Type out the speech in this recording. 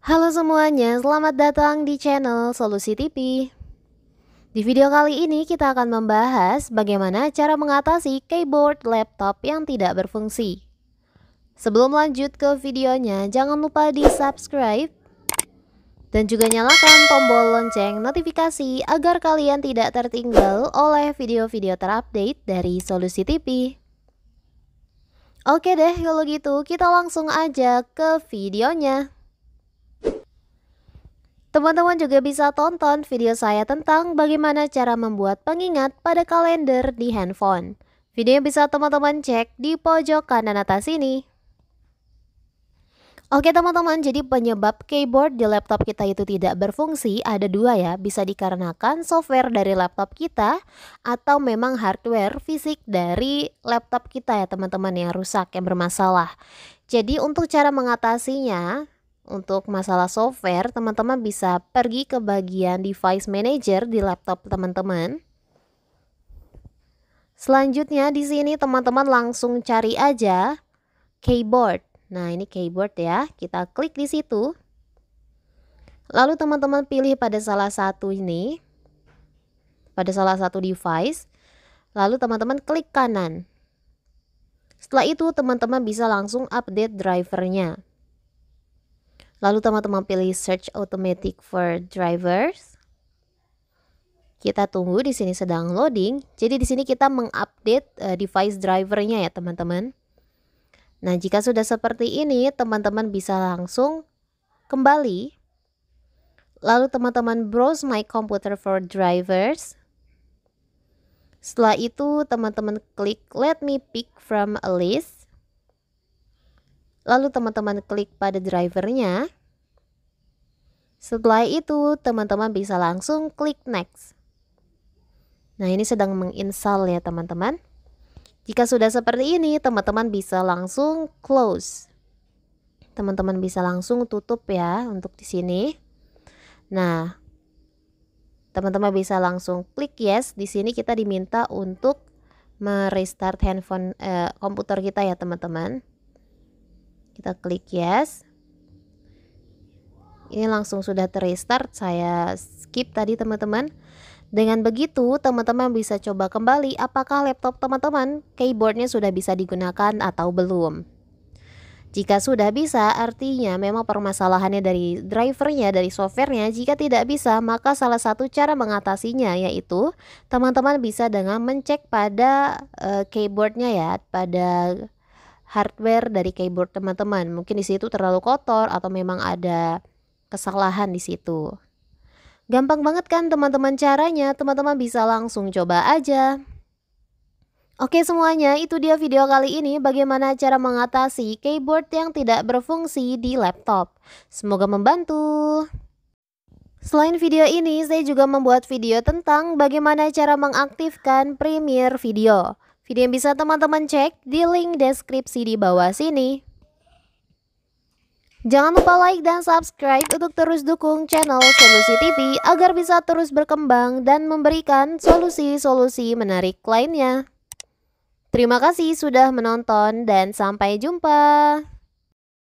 Halo semuanya, selamat datang di channel Solusi TV. Di video kali ini kita akan membahas bagaimana cara mengatasi keyboard laptop yang tidak berfungsi. Sebelum lanjut ke videonya, jangan lupa di subscribe dan juga nyalakan tombol lonceng notifikasi agar kalian tidak tertinggal oleh video-video terupdate dari Solusi TV. Oke deh kalau gitu kita langsung aja ke videonya. Teman-teman juga bisa tonton video saya tentang bagaimana cara membuat pengingat pada kalender di handphone. Video yang bisa teman-teman cek di pojok kanan atas ini. Oke teman-teman, jadi penyebab keyboard di laptop kita itu tidak berfungsi ada dua ya. Bisa dikarenakan software dari laptop kita atau memang hardware fisik dari laptop kita ya teman-teman yang rusak, yang bermasalah. Jadi untuk cara mengatasinya, untuk masalah software, teman-teman bisa pergi ke bagian device manager di laptop teman-teman. Selanjutnya di sini teman-teman langsung cari aja keyboard. Nah, ini keyboard ya. Kita klik di situ. Lalu teman-teman pilih pada salah satu ini. Pada salah satu device. Lalu teman-teman klik kanan. Setelah itu teman-teman bisa langsung update drivernya. Lalu teman-teman pilih search automatic for drivers. Kita tunggu di sini sedang loading. Jadi di sini kita mengupdate uh, device drivernya ya teman-teman. Nah jika sudah seperti ini teman-teman bisa langsung kembali. Lalu teman-teman browse my computer for drivers. Setelah itu teman-teman klik let me pick from a list. Lalu teman-teman klik pada drivernya. Setelah itu, teman-teman bisa langsung klik next. Nah, ini sedang menginstall ya, teman-teman. Jika sudah seperti ini, teman-teman bisa langsung close. Teman-teman bisa langsung tutup ya untuk di sini. Nah, teman-teman bisa langsung klik yes. Di sini kita diminta untuk merestart handphone eh, komputer kita ya, teman-teman. Kita klik yes. Ini langsung sudah terrestart. Saya skip tadi teman-teman. Dengan begitu, teman-teman bisa coba kembali apakah laptop teman-teman keyboardnya sudah bisa digunakan atau belum. Jika sudah bisa, artinya memang permasalahannya dari drivernya, dari softwarenya. Jika tidak bisa, maka salah satu cara mengatasinya yaitu teman-teman bisa dengan mencek pada uh, keyboardnya ya, pada hardware dari keyboard teman-teman. Mungkin di situ terlalu kotor atau memang ada kesalahan di situ. Gampang banget kan teman-teman caranya, teman-teman bisa langsung coba aja. Oke semuanya, itu dia video kali ini bagaimana cara mengatasi keyboard yang tidak berfungsi di laptop. Semoga membantu. Selain video ini, saya juga membuat video tentang bagaimana cara mengaktifkan Premiere Video. Video yang bisa teman-teman cek di link deskripsi di bawah sini. Jangan lupa like dan subscribe untuk terus dukung channel Solusi TV agar bisa terus berkembang dan memberikan solusi-solusi menarik lainnya. Terima kasih sudah menonton dan sampai jumpa.